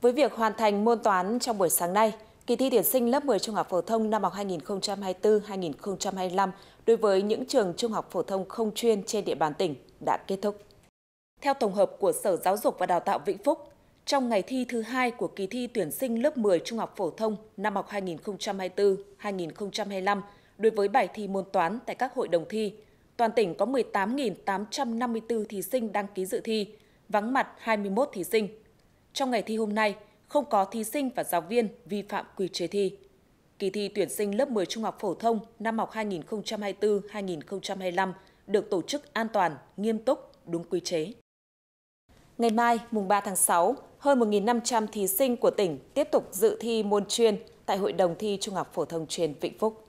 Với việc hoàn thành môn toán trong buổi sáng nay, kỳ thi tuyển sinh lớp 10 trung học phổ thông năm học 2024-2025 đối với những trường trung học phổ thông không chuyên trên địa bàn tỉnh đã kết thúc. Theo tổng hợp của Sở Giáo dục và Đào tạo Vĩnh Phúc, trong ngày thi thứ hai của kỳ thi tuyển sinh lớp 10 trung học phổ thông năm học 2024-2025 đối với bài thi môn toán tại các hội đồng thi, toàn tỉnh có 18.854 thí sinh đăng ký dự thi, vắng mặt 21 thí sinh, trong ngày thi hôm nay không có thí sinh và giáo viên vi phạm quy chế thi. Kỳ thi tuyển sinh lớp 10 trung học phổ thông năm học 2024-2025 được tổ chức an toàn, nghiêm túc, đúng quy chế. Ngày mai, mùng 3 tháng 6, hơn 1.500 thí sinh của tỉnh tiếp tục dự thi môn chuyên tại Hội đồng thi Trung học phổ thông chuyên Vĩnh Phúc.